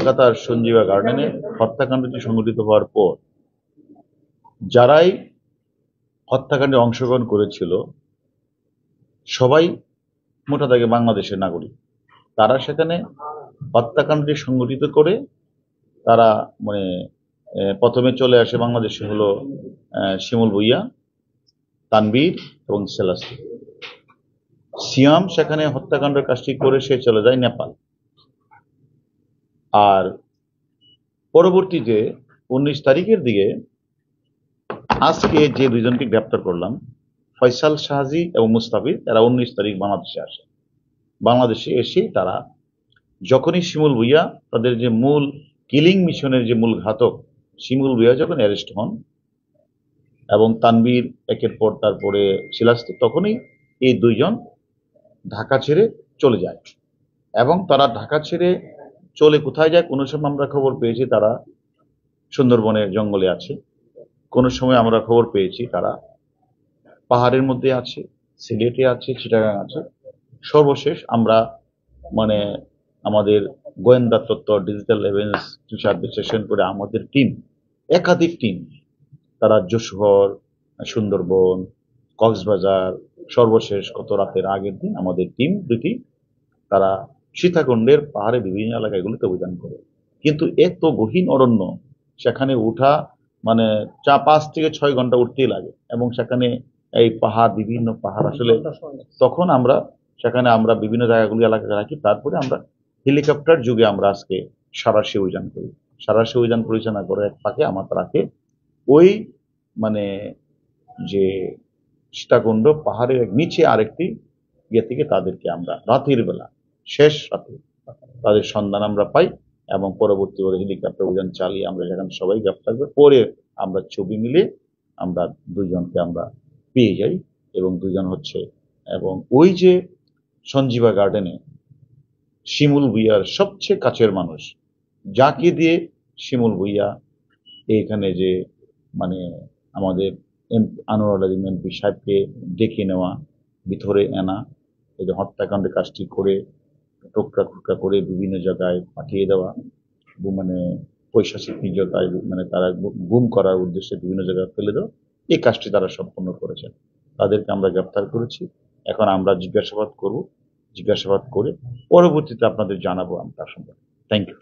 কলকাতার সঞ্জীবা গার্ডেনে হত্যাকাণ্ডটি সংঘটিত হওয়ার পর যারাই হত্যাকাণ্ডে অংশগ্রহণ করেছিল সবাই মোটা দাগে বাংলাদেশের নাগরিক তারা সেখানে হত্যাকাণ্ডটি সংগঠিত করে তারা মানে প্রথমে চলে আসে বাংলাদেশে হলো শিমুল ভুইয়া তানবীর এবং সেলাসি সিয়াম সেখানে হত্যাকাণ্ডের কাজটি করে সে চলে যায় নেপাল আর পরবর্তী যে উনিশ তারিখের দিকে আজকে যে দুজনকে গ্রেপ্তার করলাম ফয়সাল শাহজি এবং মুস্তাফিজ এরা উনিশ তারিখ বাংলাদেশে আসে বাংলাদেশে এসে তারা যখনই শিমুল ভুইয়া তাদের যে মূল কিলিং মিশনের যে মূল ঘাতক শিমুল ভুইয়া যখন অ্যারেস্ট হন এবং তানবীর একের পর তারপরে শিলাস্ত তখনই এই দুইজন ঢাকা ছেড়ে চলে যায় এবং তারা ঢাকা ছেড়ে চলে কোথায় যায় কোনো সময় আমরা খবর পেয়েছি তারা সুন্দরবনের জঙ্গলে আছে কোনো সময় আমরা খবর পেয়েছি তারা পাহাড়ের মধ্যে আছে সিলেটে আছে চিটাগাং আছে সর্বশেষ আমরা মানে আমাদের গোয়েন্দা তত্ত্ব ডিজিটাল এভেন্স টিচার বিশ্লেষণ করে আমাদের টিম একাধিক টিম তারা যশোহর সুন্দরবন কক্সবাজার সর্বশেষ গত রাতের আগের দিন আমাদের টিম দুটি তারা সীতাকুণ্ডের পাহাড়ে বিভিন্ন এলাকাগুলোতে অভিযান করে কিন্তু এত গহীন অরণ্য সেখানে উঠা মানে চা পাঁচ থেকে ছয় ঘন্টা উঠতেই লাগে এবং সেখানে এই পাহাড় বিভিন্ন পাহাড় আসলে তখন আমরা সেখানে আমরা বিভিন্ন জায়গাগুলি এলাকায় রাখি তারপরে আমরা হেলিকপ্টার যুগে আমরা আজকে সারাশি অভিযান করি সারাশি অভিযান পরিচালনা করে এক ফাঁকে আমার তাকে ওই মানে যে সীতাকুণ্ড পাহাড়ের নিচে আরেকটি ইয়ে থেকে তাদেরকে আমরা রাতের বেলা শেষ রাতে তাদের সন্ধান আমরা পাই এবং পরবর্তী ওরা হেলিকপ্টার অভিযান চালিয়ে আমরা সেখানে সবাই গ্রেপ্তার করে পরে আমরা ছবি মিলে আমরা দুইজনকে আমরা পেয়ে যাই এবং দুজন হচ্ছে এবং ওই যে সঞ্জীবা গার্ডেনে শিমুল ভুইয়ার সবচেয়ে কাছের মানুষ যাকে দিয়ে শিমুল ভুইয়া এখানে যে মানে আমাদের এম আনোয়ার আলিম এমপি সাহেবকে ডেকে নেওয়া ভিতরে আনা এই যে হত্যাকাণ্ডের কাজটি করে টোকরা খোকরা করে বিভিন্ন জায়গায় পাঠিয়ে দেওয়া মানে পয়সা পৈশাচিক জায়গায় মানে তারা গুম করার উদ্দেশ্যে বিভিন্ন জায়গায় ফেলে দেওয়া এই কাজটি তারা সম্পন্ন করেছেন তাদেরকে আমরা গ্রেপ্তার করেছি এখন আমরা জিজ্ঞাসাবাদ করব জিজ্ঞাসাবাদ করে পরবর্তীতে আপনাদের জানাবো আমি তার সম্পর্কে থ্যাংক ইউ